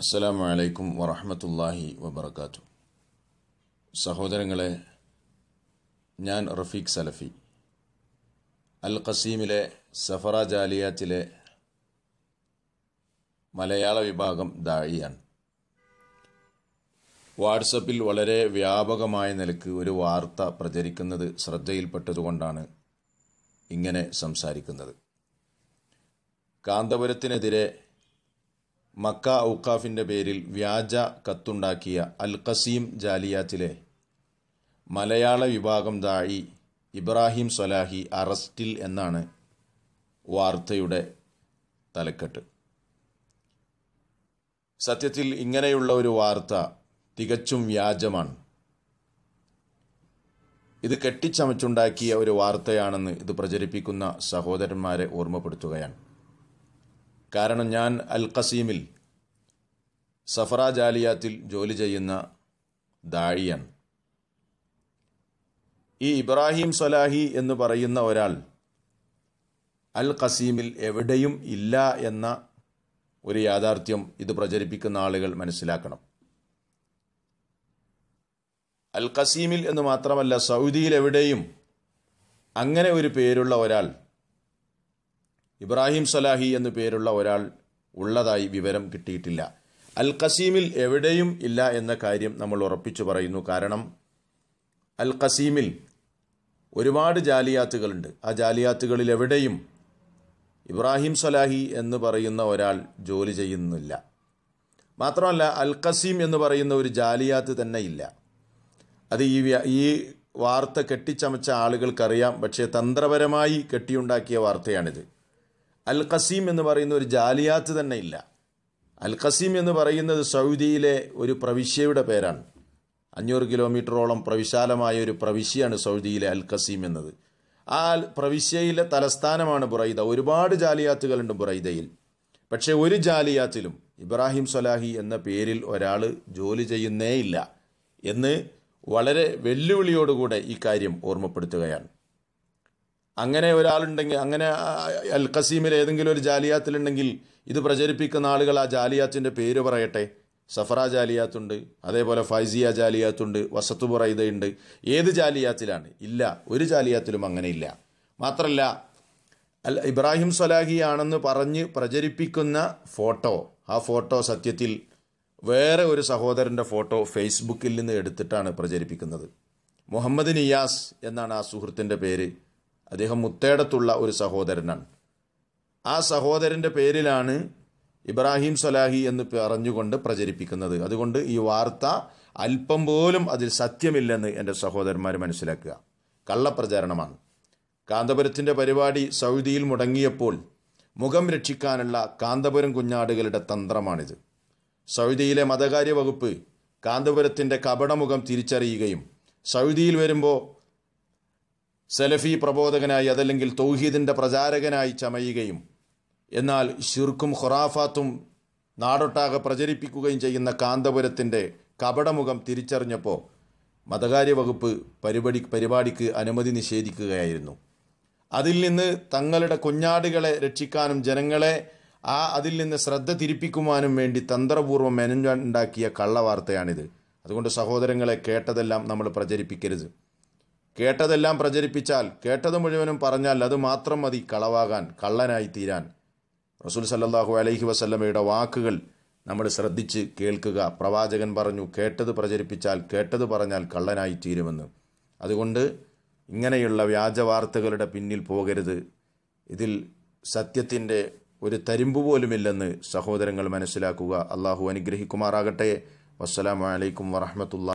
അസ്സലാമു അലൈക്കും വറഹമത്തല്ലാഹി വബർക്കാത്തു സഹോദരങ്ങളെ ഞാൻ റഫീഖ് സലഫി അൽ ഖസീമിലെ സഫറ ജാലിയാത്തിലെ മലയാള വിഭാഗം ദാഴിയാണ് വാട്സപ്പിൽ വളരെ വ്യാപകമായ നിലക്ക് ഒരു വാർത്ത പ്രചരിക്കുന്നത് ശ്രദ്ധയിൽപ്പെട്ടതുകൊണ്ടാണ് ഇങ്ങനെ സംസാരിക്കുന്നത് കാന്തപുരത്തിനെതിരെ മക്ക ഔക്കാഫിൻ്റെ പേരിൽ വ്യാജ കത്തുണ്ടാക്കിയ അൽ ഖസീം ജാലിയാത്തിലെ മലയാള വിഭാഗം ദാഴി ഇബ്രാഹിം സൊലാഹി അറസ്റ്റിൽ എന്നാണ് വാർത്തയുടെ തലക്കെട്ട് സത്യത്തിൽ ഇങ്ങനെയുള്ള ഒരു വാർത്ത തികച്ചും വ്യാജമാണ് ഇത് കെട്ടിച്ചമച്ചുണ്ടാക്കിയ ഒരു വാർത്തയാണെന്ന് ഇത് പ്രചരിപ്പിക്കുന്ന സഹോദരന്മാരെ ഓർമ്മപ്പെടുത്തുകയാണ് കാരണം ഞാൻ അൽ ഖസീമിൽ സഫറ ജാലിയാത്തിൽ ജോലി ചെയ്യുന്ന ദാഴിയാണ് ഈ ഇബ്രാഹിം സലാഹി എന്ന് പറയുന്ന ഒരാൾ അൽ ഖസീമിൽ എവിടെയും ഇല്ല എന്ന ഒരു യാഥാർത്ഥ്യം ഇത് പ്രചരിപ്പിക്കുന്ന ആളുകൾ മനസ്സിലാക്കണം അൽ ഖസീമിൽ എന്ന് മാത്രമല്ല സൗദിയിൽ എവിടെയും അങ്ങനെ ഒരു പേരുള്ള ഒരാൾ ഇബ്രാഹിം സലാഹി എന്നു പേരുള്ള ഒരാൾ ഉള്ളതായി വിവരം കിട്ടിയിട്ടില്ല അൽ ഖസീമിൽ എവിടെയും ഇല്ല എന്ന കാര്യം നമ്മൾ ഉറപ്പിച്ചു പറയുന്നു കാരണം അൽ ഖസീമിൽ ഒരുപാട് ജാലിയാത്തുകളുണ്ട് ആ ജാലിയാത്തുകളിൽ എവിടെയും ഇബ്രാഹിം സലാഹി എന്ന് പറയുന്ന ഒരാൾ ജോലി ചെയ്യുന്നില്ല മാത്രമല്ല അൽ ഖസീം എന്ന് പറയുന്ന ഒരു ജാലിയാത്ത് തന്നെ ഇല്ല അത് ഈ ഈ വാർത്ത കെട്ടിച്ചമച്ച ആളുകൾക്കറിയാം പക്ഷേ തന്ത്രപരമായി കെട്ടിയുണ്ടാക്കിയ വാർത്തയാണിത് അൽ ഖസീം എന്ന് പറയുന്ന ഒരു ജാലിയാത്ത് തന്നെ ഇല്ല അൽ ഖസീം എന്ന് പറയുന്നത് സൗദിയിലെ ഒരു പ്രവിശ്യയുടെ പേരാണ് അഞ്ഞൂറ് കിലോമീറ്ററോളം പ്രവിശാലമായ ഒരു പ്രവിശ്യയാണ് സൗദിയിലെ അൽ ഖസീം എന്നത് ആ പ്രവിശ്യയിലെ തലസ്ഥാനമാണ് ബുറൈദ ഒരുപാട് ജാലിയാത്തുകളുണ്ട് ബുറൈദയിൽ പക്ഷേ ഒരു ജാലിയാത്തിലും ഇബ്രാഹിം സൊലാഹി എന്ന പേരിൽ ഒരാൾ ജോലി ചെയ്യുന്നേയില്ല എന്ന് വളരെ വെല്ലുവിളിയോടുകൂടെ ഈ കാര്യം ഓർമ്മപ്പെടുത്തുകയാണ് അങ്ങനെ ഒരാളുണ്ടെങ്കിൽ അങ്ങനെ അൽ ഖസീമിൽ ഏതെങ്കിലും ഒരു ജാലിയാത്തിലുണ്ടെങ്കിൽ ഇത് പ്രചരിപ്പിക്കുന്ന ആളുകൾ ആ ജാലിയാത്തിൻ്റെ പേര് പറയട്ടെ സഫറ ജാലിയാത്തുണ്ട് അതേപോലെ ഫൈസിയ ജാലിയാത്തുണ്ട് വസത്തു പുറയിതയുണ്ട് ഏത് ജാലിയാത്തിലാണ് ഇല്ല ഒരു ജാലിയാത്തിലും അങ്ങനെ ഇല്ല മാത്രമല്ല അൽ ഇബ്രാഹിം ആണെന്ന് പറഞ്ഞ് പ്രചരിപ്പിക്കുന്ന ഫോട്ടോ ആ ഫോട്ടോ സത്യത്തിൽ വേറെ ഒരു സഹോദരൻ്റെ ഫോട്ടോ ഫേസ്ബുക്കിൽ നിന്ന് എടുത്തിട്ടാണ് പ്രചരിപ്പിക്കുന്നത് മുഹമ്മദ് നിയാസ് എന്നാണ് ആ സുഹൃത്തിൻ്റെ പേര് അദ്ദേഹം മുത്തേടത്തുള്ള ഒരു സഹോദരനാണ് ആ സഹോദരൻ്റെ പേരിലാണ് ഇബ്രാഹിം സലാഹി എന്ന് പറഞ്ഞുകൊണ്ട് പ്രചരിപ്പിക്കുന്നത് അതുകൊണ്ട് ഈ വാർത്ത അല്പം പോലും അതിൽ സത്യമില്ലെന്ന് എൻ്റെ സഹോദരന്മാർ മനസ്സിലാക്കുക കള്ളപ്രചാരണമാണ് കാന്തപുരത്തിൻ്റെ പരിപാടി സൗദിയിൽ മുടങ്ങിയപ്പോൾ മുഖം രക്ഷിക്കാനുള്ള കാന്തപുരം കുഞ്ഞാടുകളുടെ തന്ത്രമാണിത് സൗദിയിലെ മതകാര്യ വകുപ്പ് കാന്തപുരത്തിൻ്റെ കപടമുഖം തിരിച്ചറിയുകയും സൗദിയിൽ വരുമ്പോൾ സലഫി പ്രബോധകനായി അതല്ലെങ്കിൽ തൗഹീദിൻ്റെ പ്രചാരകനായി ചമയുകയും എന്നാൽ ഷിർക്കും ഖുറാഫാത്തും നാടൊട്ടാകെ പ്രചരിപ്പിക്കുകയും ചെയ്യുന്ന കാന്തപുരത്തിൻ്റെ കപടമുഖം തിരിച്ചറിഞ്ഞപ്പോൾ മതകാര്യ വകുപ്പ് പരിപാടി പരിപാടിക്ക് അനുമതി നിഷേധിക്കുകയായിരുന്നു അതിൽ നിന്ന് തങ്ങളുടെ കുഞ്ഞാടുകളെ രക്ഷിക്കാനും ജനങ്ങളെ ആ അതിൽ നിന്ന് ശ്രദ്ധ തിരിപ്പിക്കുവാനും വേണ്ടി തന്ത്രപൂർവ്വം മെനഞ്ഞുണ്ടാക്കിയ കള്ളവാർത്തയാണിത് അതുകൊണ്ട് സഹോദരങ്ങളെ കേട്ടതെല്ലാം നമ്മൾ പ്രചരിപ്പിക്കരുത് കേട്ടതെല്ലാം പ്രചരിപ്പിച്ചാൽ കേട്ടത് മുഴുവനും പറഞ്ഞാൽ അത് മാത്രം മതി കളവാകാൻ കള്ളനായി തീരാൻ റസൂൽ സല്ലാഹു അലൈഹി വസല്ലമയുടെ വാക്കുകൾ നമ്മൾ ശ്രദ്ധിച്ച് കേൾക്കുക പ്രവാചകൻ പറഞ്ഞു കേട്ടത് പ്രചരിപ്പിച്ചാൽ കേട്ടത് പറഞ്ഞാൽ കള്ളനായി തീരുമെന്ന് അതുകൊണ്ട് ഇങ്ങനെയുള്ള വ്യാജ വാർത്തകളുടെ പിന്നിൽ പോകരുത് ഇതിൽ സത്യത്തിൻ്റെ ഒരു തരിമ്പ് പോലുമില്ലെന്ന് സഹോദരങ്ങൾ മനസ്സിലാക്കുക അള്ളാഹു അനുഗ്രഹിക്കുമാറാകട്ടെ വസ്സലാമലൈക്കും വറഹമത്തുള്ള